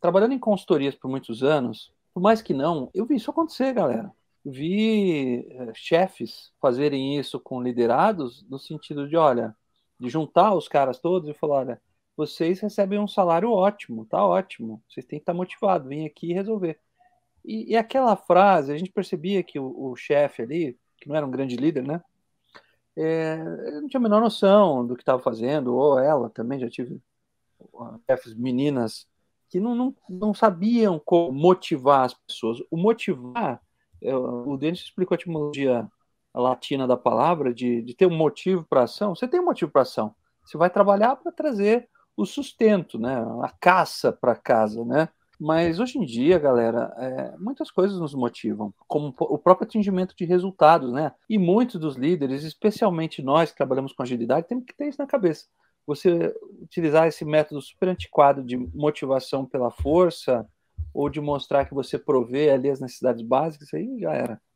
trabalhando em consultorias por muitos anos, por mais que não, eu vi isso acontecer, galera. vi eh, chefes fazerem isso com liderados, no sentido de, olha, de juntar os caras todos e falar, olha, vocês recebem um salário ótimo, tá ótimo, vocês têm que estar tá motivados, vem aqui resolver. E, e, aquela frase, a gente percebia que o, o chefe ali, que não era um grande líder, né? É, não tinha a menor noção do que estava fazendo, ou ela também, já tive chefes meninas que não, não, não sabiam como motivar as pessoas. O motivar, é, o Denis explicou a etimologia latina da palavra, de, de ter um motivo para ação. Você tem um motivo para ação. Você vai trabalhar para trazer o sustento, né? a caça para casa, né? Mas hoje em dia, galera, é, muitas coisas nos motivam, como o próprio atingimento de resultados, né? E muitos dos líderes, especialmente nós que trabalhamos com agilidade, temos que ter isso na cabeça você utilizar esse método super antiquado de motivação pela força ou de mostrar que você provê ali as necessidades básicas, aí já era.